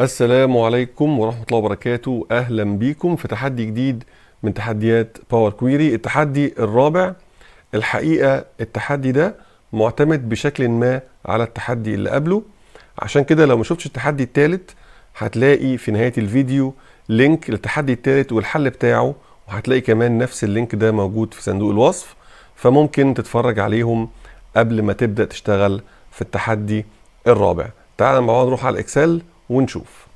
السلام عليكم ورحمة الله وبركاته أهلا بيكم في تحدي جديد من تحديات باور كويري التحدي الرابع الحقيقة التحدي ده معتمد بشكل ما على التحدي اللي قبله عشان كده لو ما شفتش التحدي الثالث هتلاقي في نهاية الفيديو لينك للتحدي الثالث والحل بتاعه وهتلاقي كمان نفس اللينك ده موجود في صندوق الوصف فممكن تتفرج عليهم قبل ما تبدأ تشتغل في التحدي الرابع تعال مع بعض نروح على الاكسل ونشوف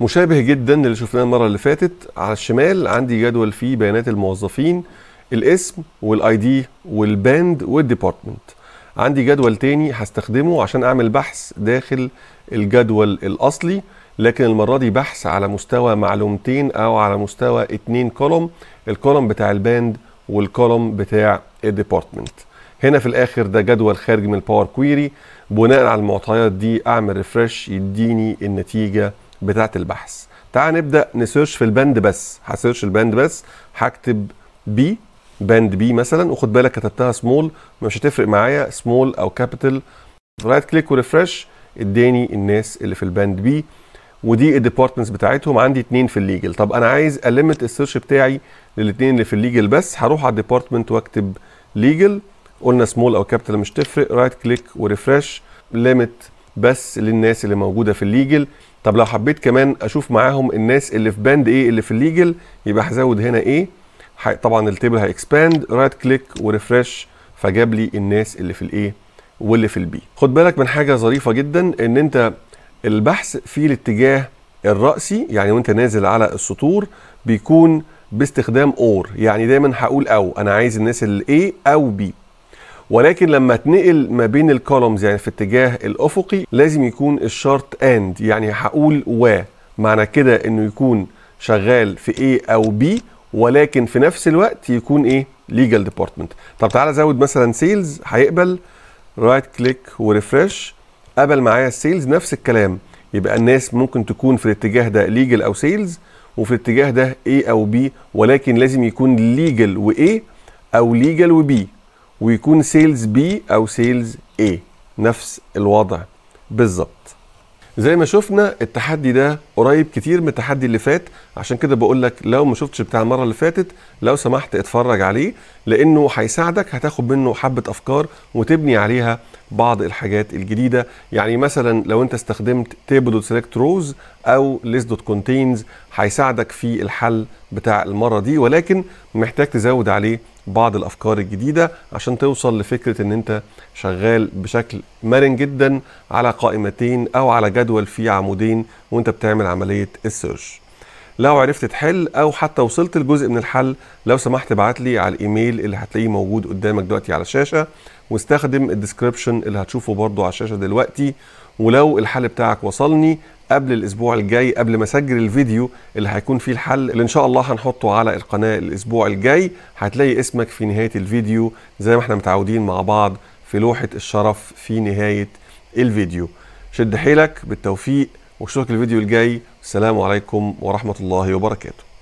مشابه جدا للي شفناه المره اللي فاتت على الشمال عندي جدول فيه بيانات الموظفين الاسم والاي دي والباند والديبارتمنت عندي جدول تاني هستخدمه عشان اعمل بحث داخل الجدول الاصلي لكن المره دي بحث على مستوى معلومتين او على مستوى اتنين كولوم الكولوم بتاع الباند والكولوم بتاع الديبارتمنت هنا في الاخر ده جدول خارج من الباور كويري بناء على المعطيات دي اعمل ريفرش يديني النتيجه بتاعه البحث تعال نبدا نسيرش في البند بس هسيرش البند بس هكتب بي باند بي مثلا وخد بالك كتبتها سمول مش هتفرق معايا سمول او كابيتال رايت كليك وريفرش اداني الناس اللي في الباند بي ودي الديبارتمنتس بتاعتهم عندي اتنين في الليجل طب انا عايز الليمت السيرش بتاعي للاتنين اللي في الليجل بس هروح على الديبارتمنت واكتب ليجل قلنا سمول او كابيتال مش تفرق رايت كليك وريفرش ليميت بس للناس اللي موجوده في الليجل طب لو حبيت كمان اشوف معاهم الناس اللي في باند ايه اللي في الليجل يبقى هزود هنا ايه طبعا التيبل هيكسباند رايت كليك وريفرش فجاب لي الناس اللي في الايه واللي في البي خد بالك من حاجه ظريفه جدا ان انت البحث في الاتجاه الرأسي يعني وانت نازل على السطور بيكون باستخدام اور يعني دايما هقول او انا عايز الناس اللي A او بي ولكن لما تنقل ما بين الكولومز يعني في اتجاه الافقي لازم يكون الشرط اند يعني هقول و معنى كده انه يكون شغال في A او B ولكن في نفس الوقت يكون ايه ليجل ديبارتمنت طب تعالى زود مثلا سيلز هيقبل رايت كليك وريفرش قبل معايا السيلز نفس الكلام يبقى الناس ممكن تكون في الاتجاه ده ليجل او سيلز وفي الاتجاه ده A او B ولكن لازم يكون ليجل و A او ليجل و B ويكون سيلز بي او سيلز اي نفس الوضع بالظبط زي ما شفنا التحدي ده قريب كتير من التحدي اللي فات عشان كده بقول لك لو ما شفتش بتاع المره اللي فاتت لو سمحت اتفرج عليه لانه هيساعدك هتاخد منه حبه افكار وتبني عليها بعض الحاجات الجديده يعني مثلا لو انت استخدمت تيبل دوت سيلكت روز او ليست دوت كونتينز هيساعدك في الحل بتاع المره دي ولكن محتاج تزود عليه بعض الافكار الجديده عشان توصل لفكره ان انت شغال بشكل مرن جدا على قائمتين او على جدول في عمودين وانت بتعمل من عمليه السيرش لو عرفت تحل او حتى وصلت لجزء من الحل لو سمحت ابعت لي على الايميل اللي هتلاقيه موجود قدامك دلوقتي على الشاشه واستخدم الديسكربشن اللي هتشوفه برضو على الشاشه دلوقتي ولو الحل بتاعك وصلني قبل الاسبوع الجاي قبل ما اسجل الفيديو اللي هيكون فيه الحل اللي ان شاء الله هنحطه على القناه الاسبوع الجاي هتلاقي اسمك في نهايه الفيديو زي ما احنا متعودين مع بعض في لوحه الشرف في نهايه الفيديو شد حيلك بالتوفيق واشوفك الفيديو الجاي السلام عليكم ورحمة الله وبركاته